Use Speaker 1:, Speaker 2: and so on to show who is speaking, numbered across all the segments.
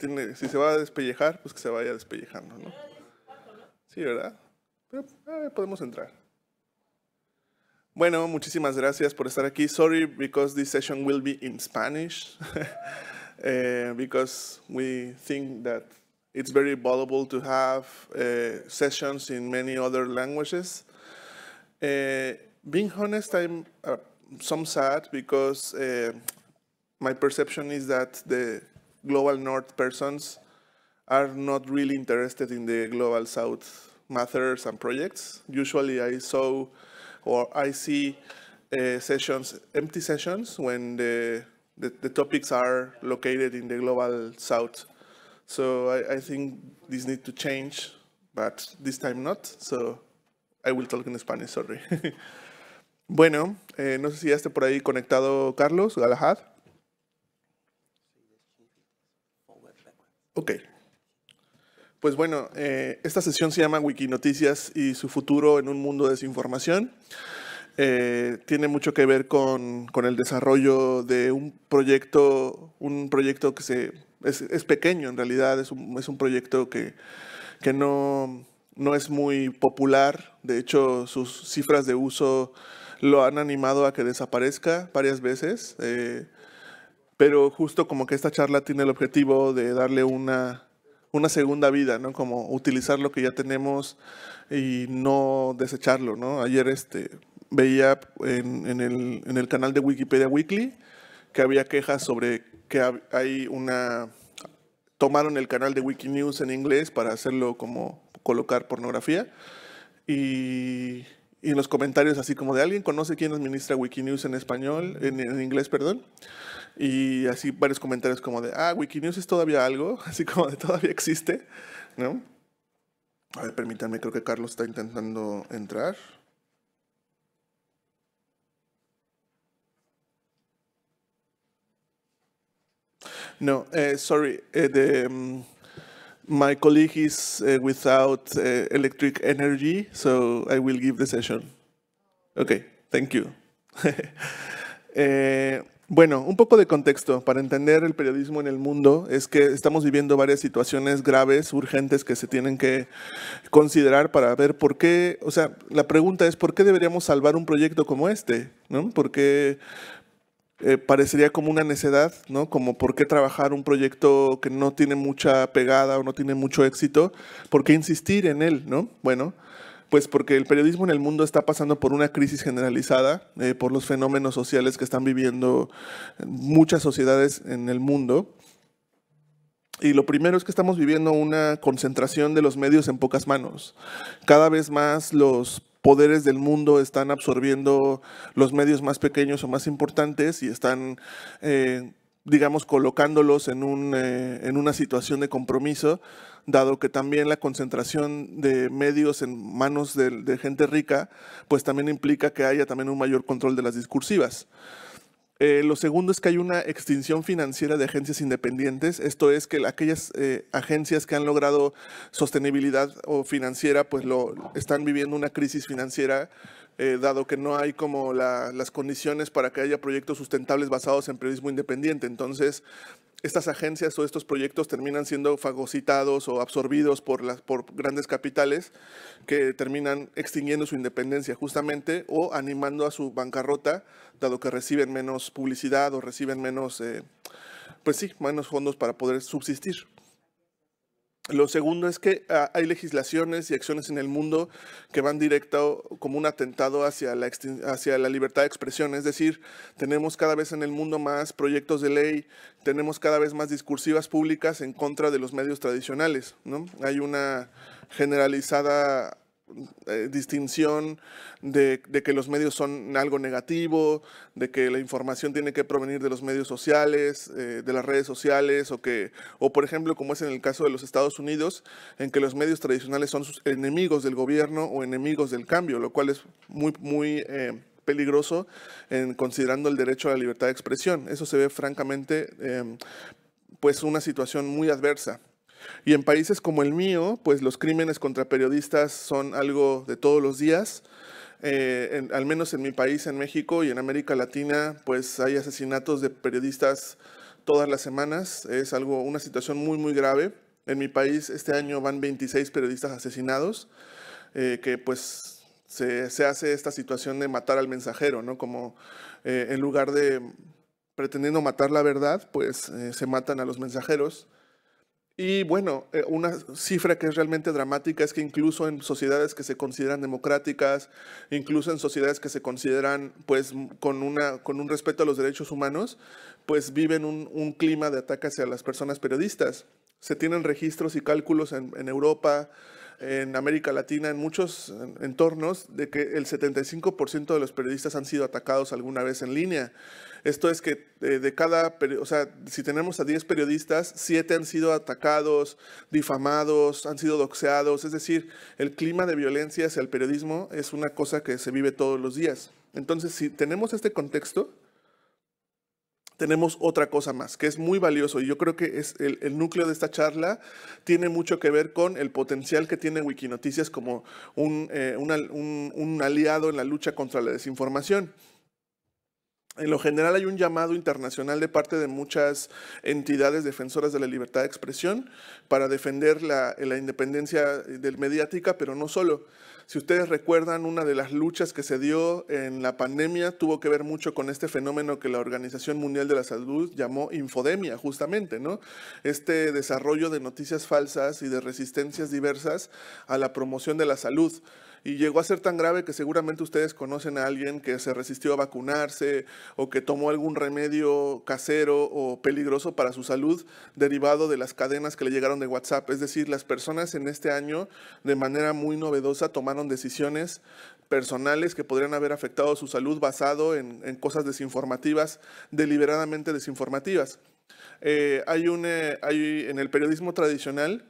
Speaker 1: tiene, si se va a despellejar, pues que se vaya despellejando, ¿no? Sí, ¿verdad? Pero eh, podemos entrar. Bueno, muchísimas gracias por estar aquí. Sorry because this session will be in Spanish, uh, because we think that it's very valuable to have uh, sessions in many other languages. Uh, being honest, I'm uh, some sad because my perception is that the global north persons are not really interested in the global south matters and projects. Usually I saw or I see uh, sessions, empty sessions, when the, the, the, topics are located in the global south. So I, I think this needs to change, but this time not. So I will talk in Spanish, sorry. bueno, eh, no sé si ya está por ahí conectado Carlos Galahad. Ok. Pues bueno, eh, esta sesión se llama Wikinoticias y su futuro en un mundo de desinformación. Eh, tiene mucho que ver con, el desarrollo de un proyecto, un proyecto que se, es, pequeño en realidad, es un, proyecto que, no, es muy popular. De hecho, sus cifras de uso lo han animado a que desaparezca varias veces. Eh, pero justo como que esta charla tiene el objetivo de darle una, una segunda vida, ¿no? Como utilizar lo que ya tenemos y no desecharlo, ¿no? Ayer este, veía en, el, en el canal de Wikipedia Weekly que había quejas sobre que hay una... Tomaron el canal de Wikinews en inglés para hacerlo como colocar pornografía. Y, y en los comentarios así como de alguien conoce quién administra Wikinews en español, en, en inglés, perdón. Y así varios comentarios como de, ah, Wikinews es todavía algo, así como de todavía existe, ¿no? A ver, permítanme, creo que Carlos está intentando entrar. No, eh, sorry, eh, mm, my colleague is eh, without electric energy, so I will give the session. Okay, thank you. Bueno, un poco de contexto para entender el periodismo en el mundo es que estamos viviendo varias situaciones graves, urgentes que se tienen que considerar para ver por qué, o sea, la pregunta es por qué deberíamos salvar un proyecto como este, ¿no? Porque eh, parecería como una necedad, ¿no? Como por qué trabajar un proyecto que no tiene mucha pegada o no tiene mucho éxito, por qué insistir en él, ¿no? Bueno, pues porque el periodismo en el mundo está pasando por una crisis generalizada, eh, por los fenómenos sociales que están viviendo eh, muchas sociedades en el mundo. Y lo primero es que estamos viviendo una concentración de los medios en pocas manos. Cada vez más los poderes del mundo están absorbiendo los medios más pequeños o más importantes y están eh, digamos, colocándolos en, un, eh, en una situación de compromiso, dado que también la concentración de medios en manos de, gente rica, pues también implica que haya también un mayor control de las discursivas. Eh, lo segundo es que hay una extinción financiera de agencias independientes, esto es que aquellas eh, agencias que han logrado sostenibilidad o financiera, pues lo, están viviendo una crisis financiera eh, dado que no hay como las condiciones para que haya proyectos sustentables basados en periodismo independiente. Entonces, estas agencias o estos proyectos terminan siendo fagocitados o absorbidos por, las, por grandes capitales que terminan extinguiendo su independencia justamente o animando a su bancarrota, dado que reciben menos publicidad o reciben menos, eh, pues sí, menos fondos para poder subsistir. Lo segundo es que ah, hay legislaciones y acciones en el mundo que van directo como un atentado hacia la, hacia la libertad de expresión. Es decir, tenemos cada vez en el mundo más proyectos de ley, tenemos cada vez más discursivas públicas en contra de los medios tradicionales. ¿no? Hay una generalizada eh, distinción de, que los medios son algo negativo, de que la información tiene que provenir de los medios sociales, eh, de las redes sociales, o que, o por ejemplo, como es en el caso de los Estados Unidos, en que los medios tradicionales son enemigos del gobierno o enemigos del cambio, lo cual es muy, muy eh, peligroso en considerando el derecho a la libertad de expresión. Eso se ve francamente, em, pues, una situación muy adversa. Y en países como el mío, pues los crímenes contra periodistas son algo de todos los días. Eh, al menos en mi país, en México y en América Latina, pues hay asesinatos de periodistas todas las semanas. Es algo, una situación muy, muy grave. En mi país este año van 26 periodistas asesinados, eh, que pues se, se, hace esta situación de matar al mensajero, ¿no? Como eh, en lugar de pretendiendo matar la verdad, pues se matan a los mensajeros. Y bueno, eh, una cifra que es realmente dramática es que incluso en sociedades que se consideran democráticas, incluso en sociedades que se consideran pues con, una, con un respeto a los derechos humanos, pues viven un, clima de ataque hacia las personas periodistas. Se tienen registros y cálculos en Europa, en América Latina, en muchos entornos, de que el 75% de los periodistas han sido atacados alguna vez en línea. Esto es que eh, de cada, o sea, si tenemos a 10 periodistas, 7 han sido atacados, difamados, han sido doxeados. Es decir, el clima de violencia hacia el periodismo es una cosa que se vive todos los días. Entonces, si tenemos este contexto, tenemos otra cosa más, que es muy valioso y yo creo que es el, núcleo de esta charla tiene mucho que ver con el potencial que tiene Wikinoticias como un, eh, un aliado en la lucha contra la desinformación. En lo general hay un llamado internacional de parte de muchas entidades defensoras de la libertad de expresión para defender la, independencia del mediática, pero no solo. Si ustedes recuerdan, una de las luchas que se dio en la pandemia tuvo que ver mucho con este fenómeno que la Organización Mundial de la Salud llamó infodemia, justamente, ¿no? Este desarrollo de noticias falsas y de resistencias diversas a la promoción de la salud y llegó a ser tan grave que seguramente ustedes conocen a alguien que se resistió a vacunarse o que tomó algún remedio casero o peligroso para su salud derivado de las cadenas que le llegaron de WhatsApp. Es decir, las personas en este año de manera muy novedosa tomaron decisiones personales que podrían haber afectado su salud basado en, cosas desinformativas, deliberadamente desinformativas. Eh, hay un, eh, hay, en el periodismo tradicional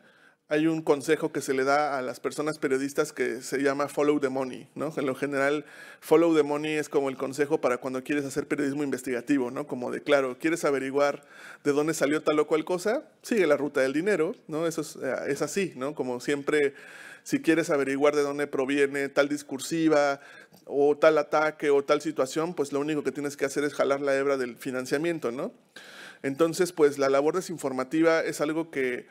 Speaker 1: hay un consejo que se le da a las personas periodistas que se llama follow the money, ¿no? En lo general, follow the money es como el consejo para cuando quieres hacer periodismo investigativo, ¿no? Como de, claro, ¿quieres averiguar de dónde salió tal o cual cosa? Sigue la ruta del dinero, ¿no? Eso es, eh, así, ¿no? Como siempre, si quieres averiguar de dónde proviene tal discursiva o tal ataque o tal situación, pues lo único que tienes que hacer es jalar la hebra del financiamiento, ¿no? Entonces, pues la labor desinformativa es algo que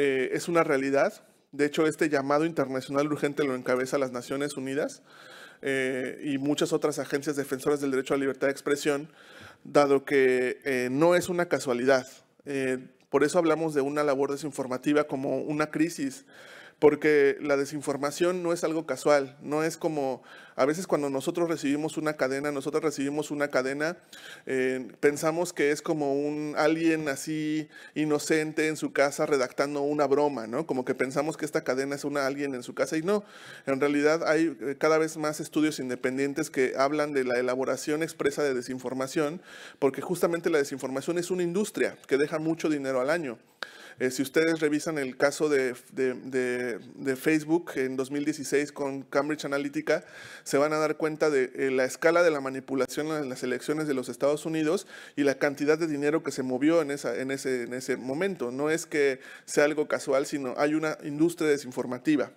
Speaker 1: eh, es una realidad. De hecho, este llamado internacional urgente lo encabeza las Naciones Unidas eh, y muchas otras agencias defensoras del derecho a la libertad de expresión, dado que eh, no es una casualidad. por eso hablamos de una labor desinformativa como una crisis porque la desinformación no es algo casual, no es como a veces cuando nosotros recibimos una cadena, nosotros recibimos una cadena, eh, pensamos que es como un alguien así inocente en su casa redactando una broma, ¿no? Como que pensamos que esta cadena es una alguien en su casa y no, en realidad hay eh, cada vez más estudios independientes que hablan de la elaboración expresa de desinformación, porque justamente la desinformación es una industria que deja mucho dinero al año. Eh, si ustedes revisan el caso de, Facebook en 2016 con Cambridge Analytica, se van a dar cuenta de eh, la escala de la manipulación en las elecciones de los Estados Unidos y la cantidad de dinero que se movió en, ese, en ese momento. No es que sea algo casual, sino hay una industria desinformativa.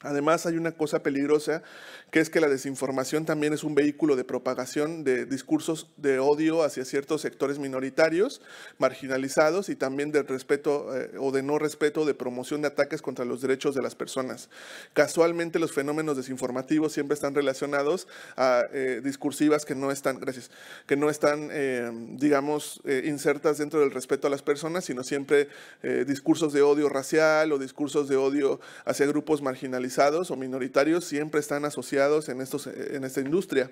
Speaker 1: Además, hay una cosa peligrosa, que es que la desinformación también es un vehículo de propagación de discursos de odio hacia ciertos sectores minoritarios, marginalizados y también del respeto eh, o de no respeto de promoción de ataques contra los derechos de las personas. Casualmente, los fenómenos desinformativos siempre están relacionados a eh, discursivas que no están, gracias, que no están, eh, digamos, insertas dentro del respeto a las personas, sino siempre discursos de odio racial o discursos de odio hacia grupos marginalizados o minoritarios siempre están asociados en, estos, en esta industria.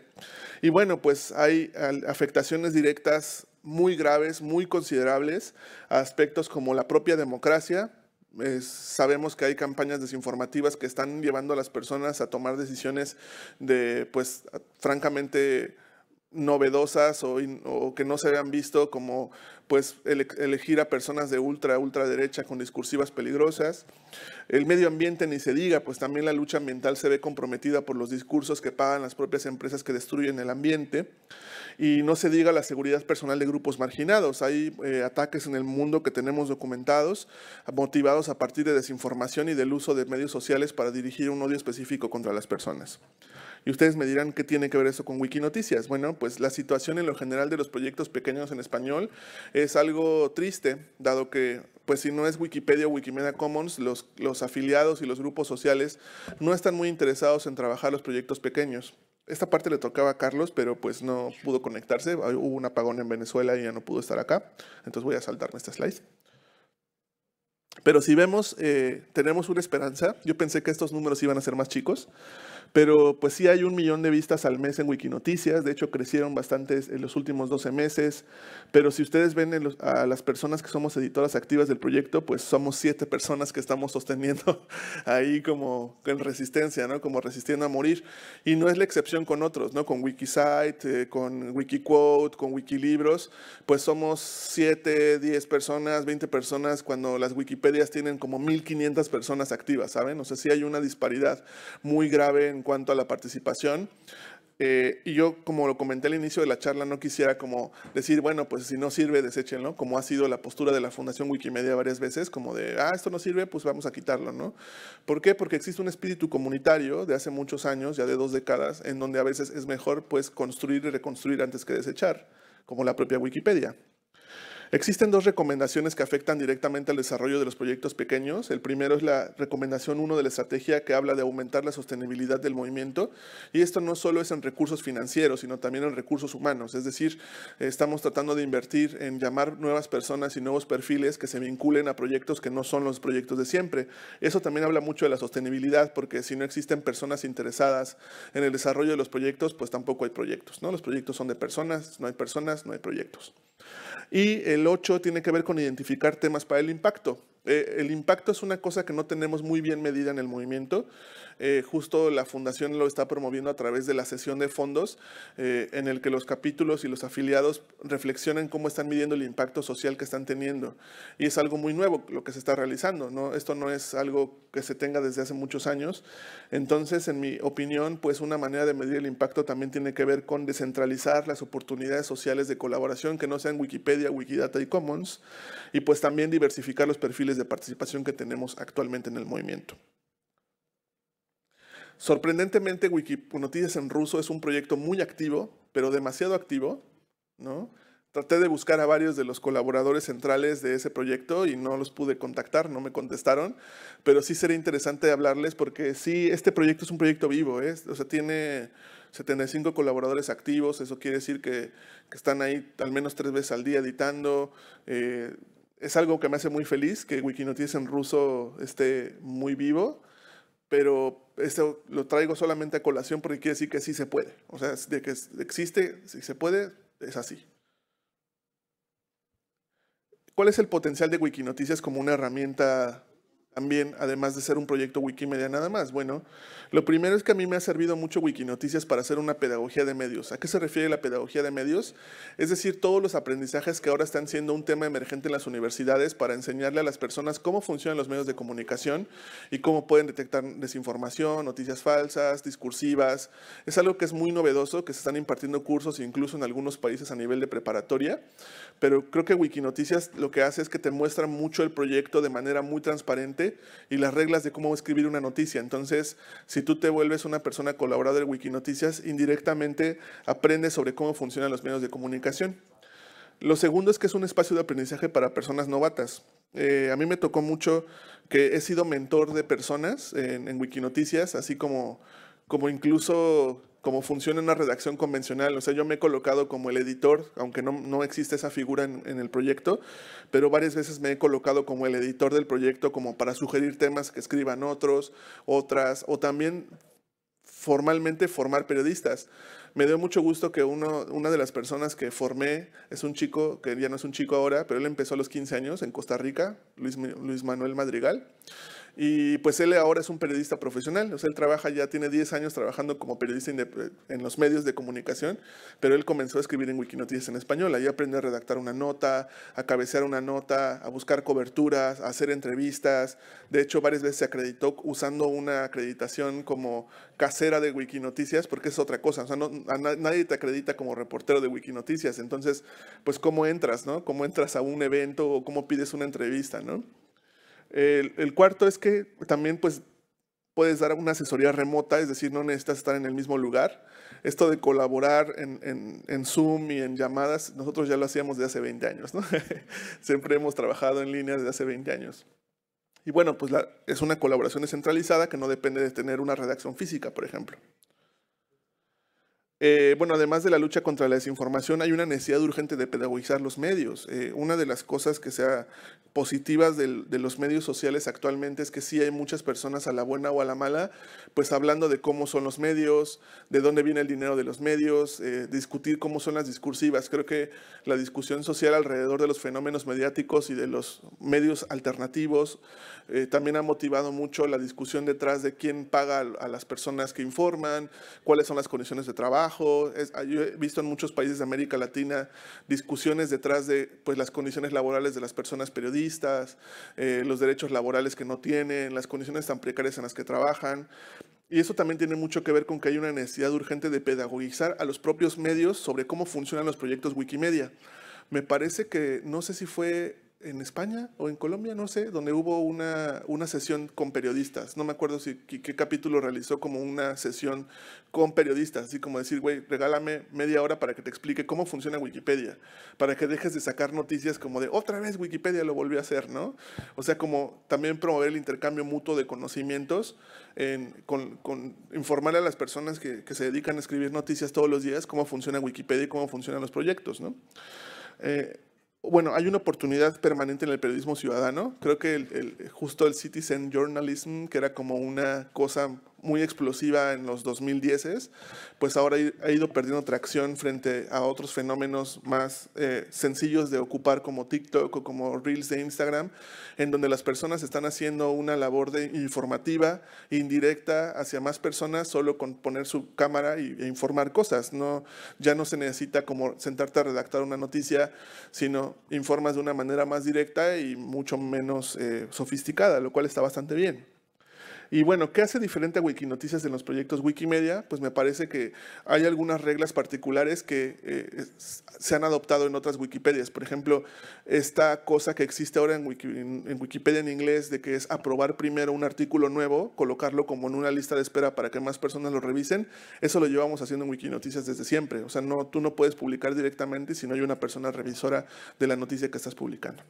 Speaker 1: Y bueno, pues hay afectaciones directas muy graves, muy considerables, a aspectos como la propia democracia, sabemos que hay campañas desinformativas que están llevando a las personas a tomar decisiones de, pues, francamente novedosas o, que no se habían visto, como pues elegir a personas de ultra, ultra derecha con discursivas peligrosas. El medio ambiente ni se diga, pues también la lucha ambiental se ve comprometida por los discursos que pagan las propias empresas que destruyen el ambiente. Y no se diga la seguridad personal de grupos marginados. Hay eh, ataques en el mundo que tenemos documentados, motivados a partir de desinformación y del uso de medios sociales para dirigir un odio específico contra las personas. Y ustedes me dirán qué tiene que ver eso con Wikinoticias. Bueno, pues la situación en lo general de los proyectos pequeños en español es algo triste, dado que pues si no es Wikipedia o Wikimedia Commons, los, los afiliados y los grupos sociales no están muy interesados en trabajar los proyectos pequeños. Esta parte le tocaba a Carlos, pero pues no pudo conectarse. Hubo un apagón en Venezuela y ya no pudo estar acá. Entonces voy a saltarme esta slide. Pero si vemos, eh, tenemos una esperanza. Yo pensé que estos números iban a ser más chicos, pero pues sí hay un millón de vistas al mes en Wikinoticias, de hecho crecieron bastante en los últimos 12 meses, pero si ustedes ven a las personas que somos editoras activas del proyecto, pues somos siete personas que estamos sosteniendo ahí como en resistencia, ¿no? Como resistiendo a morir. Y no es la excepción con otros, ¿no? Con Wikisite, eh, con Wikiquote, con Wikilibros, pues somos 7, 10 personas, 20 personas, cuando las Wikipedias tienen como 1500 personas activas, ¿saben? O sea, sí hay una disparidad muy grave en en cuanto a la participación. Eh, y yo, como lo comenté al inicio de la charla, no quisiera como decir, bueno, pues si no sirve, deséchenlo, como ha sido la postura de la Fundación Wikimedia varias veces, como de, ah, esto no sirve, pues vamos a quitarlo, ¿no? ¿Por qué? Porque existe un espíritu comunitario de hace muchos años, ya de dos décadas, en donde a veces es mejor pues construir y reconstruir antes que desechar, como la propia Wikipedia. Existen dos recomendaciones que afectan directamente al desarrollo de los proyectos pequeños. El primero es la recomendación 1 de la estrategia que habla de aumentar la sostenibilidad del movimiento y esto no solo es en recursos financieros, sino también en recursos humanos. Es decir, estamos tratando de invertir en llamar nuevas personas y nuevos perfiles que se vinculen a proyectos que no son los proyectos de siempre. Eso también habla mucho de la sostenibilidad porque si no existen personas interesadas en el desarrollo de los proyectos, pues tampoco hay proyectos. Los proyectos son de personas, no hay personas, no hay proyectos. Y el 8 tiene que ver con identificar temas para el impacto. Eh, el impacto es una cosa que no tenemos muy bien medida en el movimiento. Eh, justo la fundación lo está promoviendo a través de la sesión de fondos eh, en el que los capítulos y los afiliados reflexionen cómo están midiendo el impacto social que están teniendo. Y es algo muy nuevo lo que se está realizando. ¿no? Esto no es algo que se tenga desde hace muchos años. Entonces, en mi opinión, pues una manera de medir el impacto también tiene que ver con descentralizar las oportunidades sociales de colaboración que no sean Wikipedia, Wikidata y Commons. Y pues también diversificar los perfiles de participación que tenemos actualmente en el movimiento. Sorprendentemente, Wikinoticias en ruso es un proyecto muy activo, pero demasiado activo, ¿no? Traté de buscar a varios de los colaboradores centrales de ese proyecto y no los pude contactar, no me contestaron, pero sí sería interesante hablarles porque sí, este proyecto es un proyecto vivo, ¿eh? o sea, tiene 75 colaboradores activos, eso quiere decir que, están ahí al menos tres veces al día editando, eh, es algo que me hace muy feliz que Wikinoticias en ruso esté muy vivo, pero esto lo traigo solamente a colación porque quiere decir que sí se puede. O sea, de que existe, si se puede, es así. ¿Cuál es el potencial de Wikinoticias como una herramienta también, además de ser un proyecto Wikimedia nada más? Bueno, lo primero es que a mí me ha servido mucho Wikinoticias para hacer una pedagogía de medios. ¿A qué se refiere la pedagogía de medios? Es decir, todos los aprendizajes que ahora están siendo un tema emergente en las universidades para enseñarle a las personas cómo funcionan los medios de comunicación y cómo pueden detectar desinformación, noticias falsas, discursivas. Es algo que es muy novedoso, que se están impartiendo cursos incluso en algunos países a nivel de preparatoria, pero creo que Wikinoticias lo que hace es que te muestra mucho el proyecto de manera muy transparente y las reglas de cómo escribir una noticia. Entonces, si tú te vuelves una persona colaboradora de Wikinoticias, indirectamente aprendes sobre cómo funcionan los medios de comunicación. Lo segundo es que es un espacio de aprendizaje para personas novatas. Eh, a mí me tocó mucho que he sido mentor de personas en, Wikinoticias, así como, como incluso como funciona una redacción convencional. O sea, yo me he colocado como el editor, aunque no, existe esa figura en, el proyecto, pero varias veces me he colocado como el editor del proyecto, como para sugerir temas que escriban otros, otras, o también formalmente formar periodistas. Me dio mucho gusto que uno, una de las personas que formé es un chico, que ya no es un chico ahora, pero él empezó a los 15 años en Costa Rica, Luis, Luis Manuel Madrigal. Y pues él ahora es un periodista profesional, o sea, él trabaja ya, tiene 10 años trabajando como periodista en los medios de comunicación, pero él comenzó a escribir en Wikinoticias en español, ahí aprendió a redactar una nota, a cabecear una nota, a buscar coberturas, a hacer entrevistas, de hecho varias veces se acreditó usando una acreditación como casera de Wikinoticias, porque es otra cosa, o sea, nadie te acredita como reportero de Wikinoticias, entonces, pues cómo entras, ¿no? ¿Cómo entras a un evento o cómo pides una entrevista, ¿no? El, cuarto es que también pues, puedes dar una asesoría remota, es decir, no necesitas estar en el mismo lugar. Esto de colaborar en, Zoom y en llamadas, nosotros ya lo hacíamos de hace 20 años, Siempre hemos trabajado en línea desde hace 20 años. Y bueno, pues es una colaboración descentralizada que no depende de tener una redacción física, por ejemplo. Eh, bueno, además de la lucha contra la desinformación, hay una necesidad urgente de pedagogizar los medios. Eh, una de las cosas que sea positivas de los medios sociales actualmente es que sí hay muchas personas a la buena o a la mala, pues hablando de cómo son los medios, de dónde viene el dinero de los medios, eh, discutir cómo son las discursivas. Creo que la discusión social alrededor de los fenómenos mediáticos y de los medios alternativos también ha motivado mucho la discusión detrás de quién paga a las personas que informan, cuáles son las condiciones de trabajo Ah, yo he visto en muchos países de América Latina discusiones detrás de pues, las condiciones laborales de las personas periodistas, eh, los derechos laborales que no tienen, las condiciones tan precarias en las que trabajan. Y eso también tiene mucho que ver con que hay una necesidad urgente de pedagogizar a los propios medios sobre cómo funcionan los proyectos Wikimedia. Me parece que, no sé si fue en España o en Colombia, no sé, donde hubo una, sesión con periodistas. No me acuerdo si qué, capítulo realizó como una sesión con periodistas, así como decir, güey, regálame media hora para que te explique cómo funciona Wikipedia, para que dejes de sacar noticias como de otra vez Wikipedia lo volvió a hacer, ¿no? O sea, como también promover el intercambio mutuo de conocimientos, en, con, a las personas que, se dedican a escribir noticias todos los días cómo funciona Wikipedia y cómo funcionan los proyectos, ¿no? Eh, bueno, hay una oportunidad permanente en el periodismo ciudadano. Creo que el, justo el Citizen Journalism, que era como una cosa muy explosiva en los 2010, s pues ahora ha ido perdiendo tracción frente a otros fenómenos más eh, sencillos de ocupar como TikTok o como Reels de Instagram, en donde las personas están haciendo una labor de informativa, indirecta hacia más personas, solo con poner su cámara e informar cosas. No, ya no se necesita como sentarte a redactar una noticia, sino informas de una manera más directa y mucho menos eh, sofisticada, lo cual está bastante bien. Y bueno, ¿qué hace diferente a Wikinoticias en los proyectos Wikimedia? Pues me parece que hay algunas reglas particulares que eh, se han adoptado en otras Wikipedias. Por ejemplo, esta cosa que existe ahora en, Wikipedia en inglés de que es aprobar primero un artículo nuevo, colocarlo como en una lista de espera para que más personas lo revisen, eso lo llevamos haciendo en Wikinoticias desde siempre. O sea, no, tú no puedes publicar directamente si no hay una persona revisora de la noticia que estás publicando.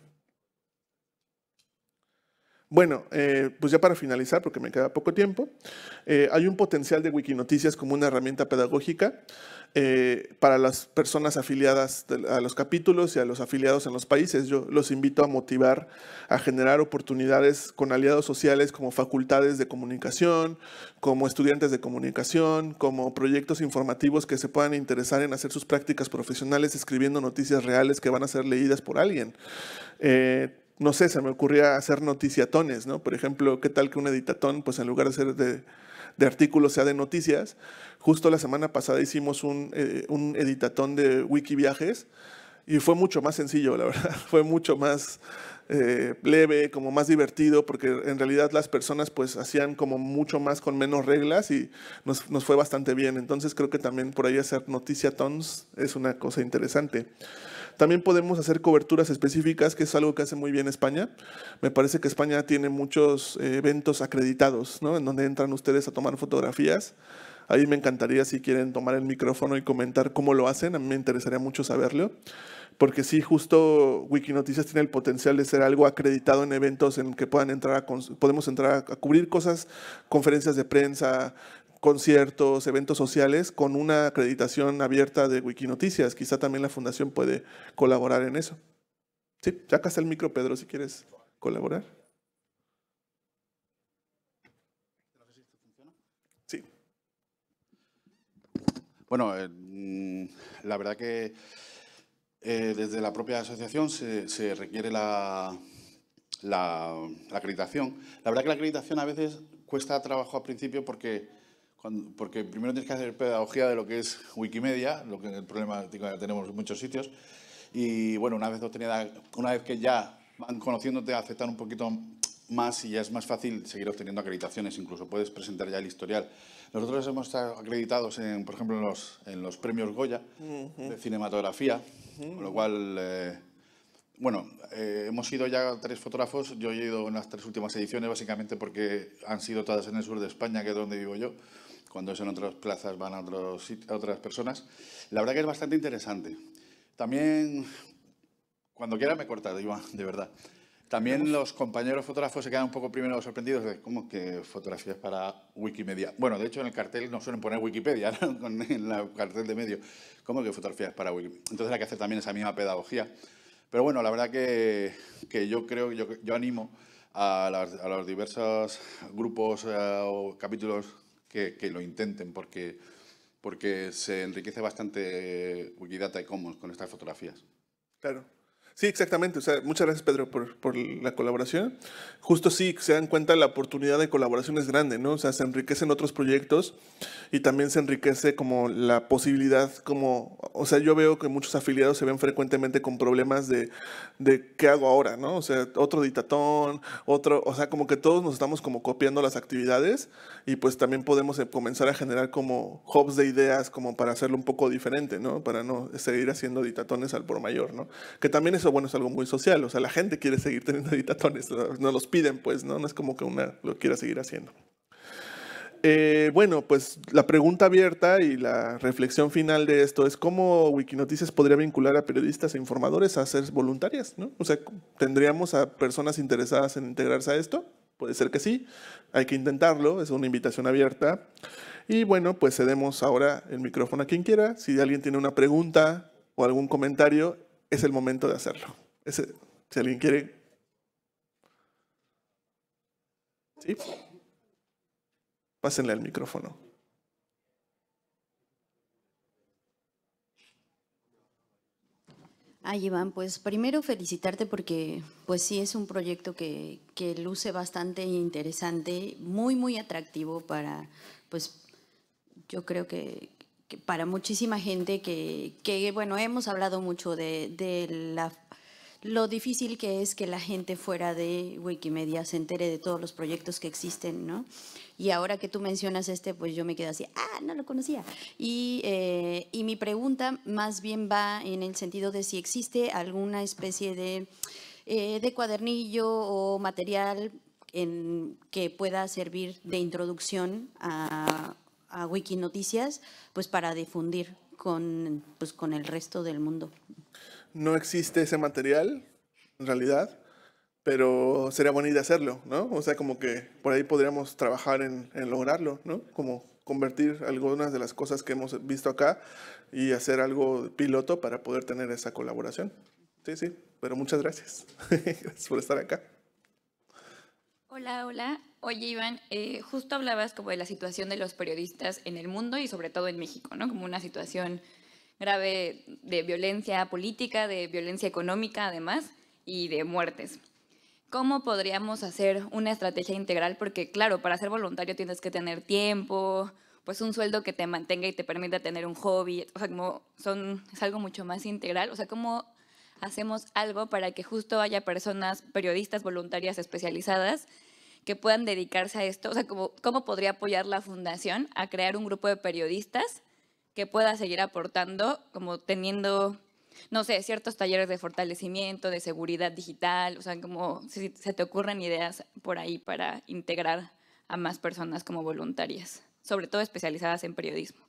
Speaker 1: Bueno, eh, pues ya para finalizar, porque me queda poco tiempo, eh, hay un potencial de Wikinoticias como una herramienta pedagógica eh, para las personas afiliadas a los capítulos y a los afiliados en los países. Yo los invito a motivar, a generar oportunidades con aliados sociales como facultades de comunicación, como estudiantes de comunicación, como proyectos informativos que se puedan interesar en hacer sus prácticas profesionales escribiendo noticias reales que van a ser leídas por alguien no sé, se me ocurría hacer noticiatones, ¿no? Por ejemplo, ¿qué tal que un editatón, pues en lugar de ser de, de artículos, sea de noticias? Justo la semana pasada hicimos un, eh, un editatón de Wikiviajes y fue mucho más sencillo, la verdad. Fue mucho más eh, leve, como más divertido, porque en realidad las personas pues hacían como mucho más con menos reglas y nos, nos fue bastante bien. Entonces creo que también por ahí hacer noticiatones es una cosa interesante. También podemos hacer coberturas específicas, que es algo que hace muy bien España. Me parece que España tiene muchos eh, eventos acreditados, ¿no? En donde entran ustedes a tomar fotografías. Ahí me encantaría si quieren tomar el micrófono y comentar cómo lo hacen. A mí me interesaría mucho saberlo. Porque sí, justo Wikinoticias tiene el potencial de ser algo acreditado en eventos en que puedan entrar podemos entrar a, cubrir cosas, conferencias de prensa, conciertos, eventos sociales con una acreditación abierta de Wikinoticias. Quizá también la fundación puede colaborar en eso. Sí, ya el micro, Pedro, si quieres colaborar.
Speaker 2: Sí. Bueno, eh, mm, la verdad que eh, desde la propia asociación se, requiere la acreditación. La verdad que la acreditación a veces cuesta trabajo al principio porque porque primero tienes que hacer pedagogía de lo que es Wikimedia, lo que el problema que tenemos en muchos sitios. Y bueno, una vez, obtenida, una vez que ya van conociéndote, aceptan un poquito más y ya es más fácil seguir obteniendo acreditaciones, incluso puedes presentar ya el historial. Nosotros hemos estado acreditados, en, por ejemplo, en los, en los premios Goya de cinematografía, con lo cual, eh, bueno, eh, hemos ido ya tres fotógrafos, yo he ido en las tres últimas ediciones, básicamente porque han sido todas en el sur de España, que es donde vivo yo cuando es en otras plazas van a, otros, otras personas. La verdad que es bastante interesante. También, cuando quiera me corta, de verdad. También los compañeros fotógrafos se quedan un poco primero sorprendidos de cómo que fotografías para Wikimedia. Bueno, de hecho en el cartel no suelen poner Wikipedia, en el cartel de medio. ¿Cómo que fotografías para Wikimedia? Entonces hay que hacer también esa misma pedagogía. Pero bueno, la verdad que, que yo creo, yo, yo animo a, los diversos grupos eh, o capítulos que, lo intenten, porque, porque se enriquece bastante Wikidata y Commons con estas fotografías. Claro. Sí, exactamente. O sea, muchas gracias, Pedro, por, por, la colaboración.
Speaker 1: Justo sí, se dan cuenta la oportunidad de colaboración es grande, ¿no? O sea, se enriquecen otros proyectos y también se enriquece como la posibilidad, como, o sea, yo veo que muchos afiliados se ven frecuentemente con problemas de, de qué hago ahora, ¿no? O sea, otro ditatón, otro, o sea, como que todos nos estamos como copiando las actividades y pues también podemos eh, comenzar a generar como hubs de ideas como para hacerlo un poco diferente, ¿no? Para no seguir haciendo ditatones al por mayor, ¿no? Que también es eso, bueno, es algo muy social. O sea, la gente quiere seguir teniendo dictadores no los piden, pues, ¿no? No es como que una lo quiera seguir haciendo. Eh, bueno, pues la pregunta abierta y la reflexión final de esto es cómo Wikinoticias podría vincular a periodistas e informadores a ser voluntarias, ¿no? O sea, ¿tendríamos a personas interesadas en integrarse a esto? Puede ser que sí, hay que intentarlo, es una invitación abierta. Y bueno, pues cedemos ahora el micrófono a quien quiera. Si alguien tiene una pregunta o algún comentario, es el momento de hacerlo. Ese, si alguien quiere... ¿Sí? Pásenle el micrófono.
Speaker 3: Ay, Iván, pues primero felicitarte porque pues sí es un proyecto que, que luce bastante interesante, muy, muy atractivo para, pues yo creo que, para muchísima gente que, bueno, hemos hablado mucho de, lo difícil que es que la gente fuera de Wikimedia se entere de todos los proyectos que existen, ¿no? Y ahora que tú mencionas este, pues yo me quedo así, ah, no lo conocía. Y, eh, mi pregunta más bien va en el sentido de si existe alguna especie de, eh, de cuadernillo o material en que pueda servir de introducción a, a Wikinoticias pues para difundir con, pues, con el resto del mundo.
Speaker 1: No existe ese material, en realidad, pero sería bonito hacerlo, ¿no? O sea, como que por ahí podríamos trabajar en, en lograrlo, ¿no? Como convertir algunas de las cosas que hemos visto acá y hacer algo piloto para poder tener esa colaboración. Sí, sí, pero muchas gracias. gracias por estar acá.
Speaker 2: Hola, hola. Oye, Iván, eh, justo hablabas como de la situación de los periodistas en el mundo y sobre todo en México, ¿no? Como una situación grave de violencia política, de violencia económica además y de muertes. ¿Cómo podríamos hacer una estrategia integral? Porque claro, para ser voluntario tienes que tener tiempo, pues un sueldo que te mantenga y te permita tener un hobby, o sea, como es algo mucho más integral, o sea, ¿cómo hacemos algo para que justo haya personas, periodistas voluntarias especializadas que puedan dedicarse a esto? O sea, ¿cómo, cómo podría apoyar la fundación a crear un grupo de periodistas que pueda seguir aportando, como teniendo, no sé, ciertos talleres de fortalecimiento, de seguridad digital? O sea, como si se te ocurren ideas por ahí para integrar a más personas como voluntarias, sobre todo especializadas en periodismo.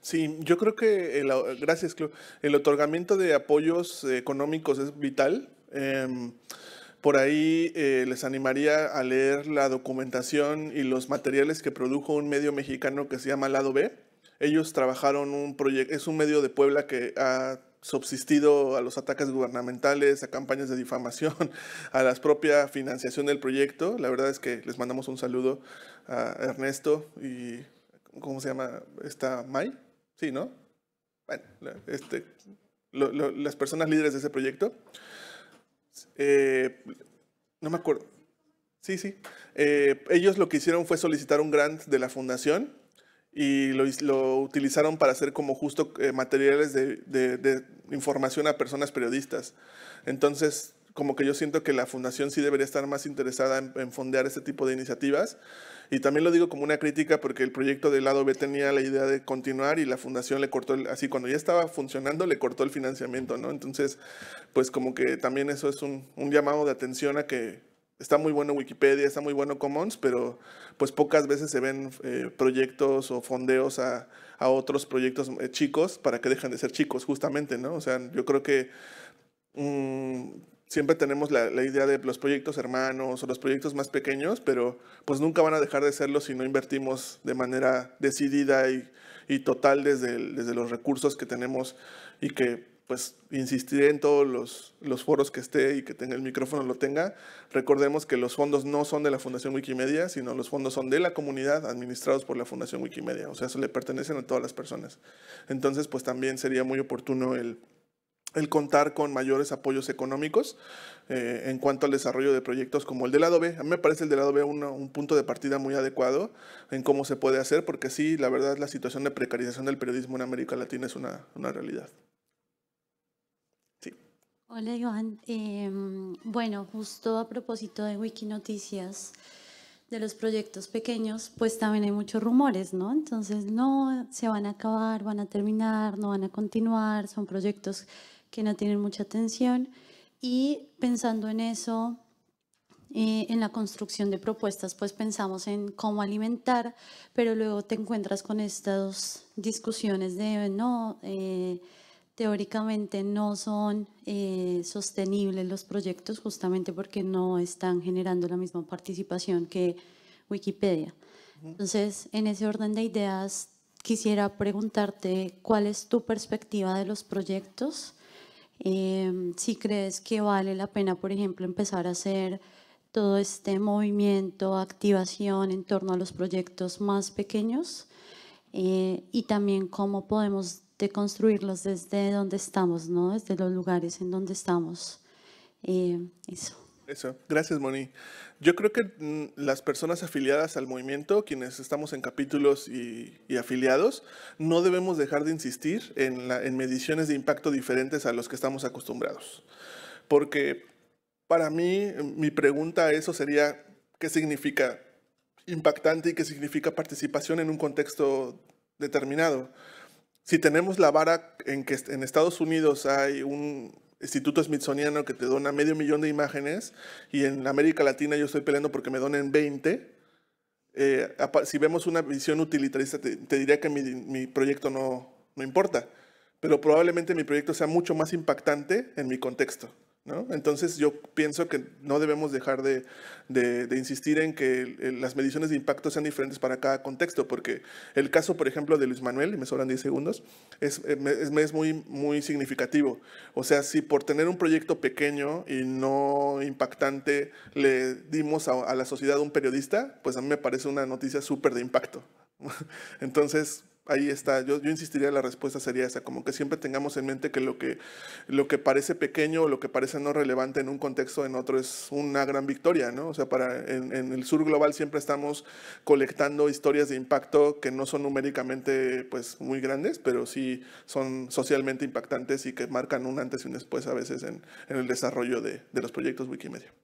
Speaker 1: Sí, yo creo que, gracias, el otorgamiento de apoyos económicos es vital. Em, por ahí eh, les animaría a leer la documentación y los materiales que produjo un medio mexicano que se llama Lado B. Ellos trabajaron un proyecto, es un medio de Puebla que ha subsistido a los ataques gubernamentales, a campañas de difamación, a la propia financiación del proyecto. La verdad es que les mandamos un saludo a Ernesto y, ¿cómo se llama? ¿Está May? Sí, ¿no? Bueno, este, las personas líderes de ese proyecto. Eh, no me acuerdo. Sí, sí. Eh, ellos lo que hicieron fue solicitar un grant de la fundación y lo, lo utilizaron para hacer como justo eh, materiales de, información a personas periodistas. Entonces, como que yo siento que la fundación sí debería estar más interesada en, en fondear este tipo de iniciativas y también lo digo como una crítica porque el proyecto del lado B tenía la idea de continuar y la fundación le cortó, así cuando ya estaba funcionando, le cortó el financiamiento, ¿no? Entonces, pues como que también eso es un, llamado de atención a que está muy bueno Wikipedia, está muy bueno Commons, pero pues pocas veces se ven eh, proyectos o fondeos a, a otros proyectos eh, chicos para que dejen de ser chicos, justamente, ¿no? O sea, yo creo que... Mm, siempre tenemos la, idea de los proyectos hermanos o los proyectos más pequeños, pero pues nunca van a dejar de serlo si no invertimos de manera decidida y, total desde, desde los recursos que tenemos y que pues insistiré en todos los, los, foros que esté y que tenga el micrófono lo tenga. Recordemos que los fondos no son de la Fundación Wikimedia, sino los fondos son de la comunidad administrados por la Fundación Wikimedia, o sea, eso le pertenecen a todas las personas. Entonces, pues también sería muy oportuno el, el contar con mayores apoyos económicos eh, en cuanto al desarrollo de proyectos como el del lado A mí me parece el del lado un punto de partida muy adecuado en cómo se puede hacer, porque sí, la verdad, la situación de precarización del periodismo en América Latina es una, una realidad. Sí.
Speaker 3: Hola, Iván. Em, bueno, justo a propósito de Wikinoticias, de los proyectos pequeños, pues también hay muchos rumores, ¿no? Entonces, no, se van a acabar, van a terminar, no van a continuar, son proyectos que no tienen mucha atención y pensando en eso, eh, en la construcción de propuestas, pues pensamos en cómo alimentar, pero luego te encuentras con estas discusiones de no, eh, teóricamente no son eh, sostenibles los proyectos justamente porque no están generando la misma participación que Wikipedia. Entonces, en ese orden de ideas, quisiera preguntarte cuál es tu perspectiva de los proyectos Em, si crees que vale la pena, por ejemplo, empezar a hacer todo este movimiento, activación en torno a los proyectos más pequeños eh, y también cómo podemos deconstruirlos desde donde estamos, ¿no? desde los lugares en donde estamos. Eh, eso.
Speaker 1: Eso, gracias Moni. Yo creo que mm, las personas afiliadas al movimiento, quienes estamos en capítulos y, afiliados, no debemos dejar de insistir en, en mediciones de impacto diferentes a los que estamos acostumbrados. Porque para mí, mi pregunta a eso sería, ¿qué significa impactante y qué significa participación en un contexto determinado? Si tenemos la vara en que en Estados Unidos hay un, Instituto Smithsoniano que te dona medio millón de imágenes y en América Latina yo estoy peleando porque me donen 20. Eh, si vemos una visión utilitarista, te, diría que mi, proyecto no importa, pero probablemente mi proyecto sea mucho más impactante en mi contexto. Entonces yo pienso que no debemos dejar de, insistir en que las mediciones de impacto sean diferentes para cada contexto, porque el caso, por ejemplo, de Luis Manuel, y me sobran 10 segundos, eh, es, muy, muy significativo. O sea, si por tener un proyecto pequeño y no impactante le dimos a, a la sociedad un periodista, pues a mí me parece una noticia súper de impacto. Entonces, Ahí está, yo, yo insistiría, la respuesta sería esa, como que siempre tengamos en mente que lo que, lo que parece pequeño o lo que parece no relevante en un contexto en otro es una gran victoria, ¿no? O sea, para, en, el sur global siempre estamos colectando historias de impacto que no son numéricamente pues muy grandes, pero sí son socialmente impactantes y que marcan un antes y un después a veces en, el desarrollo de, de los proyectos Wikimedia.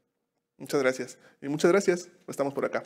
Speaker 1: Muchas gracias. Y muchas gracias, estamos por acá.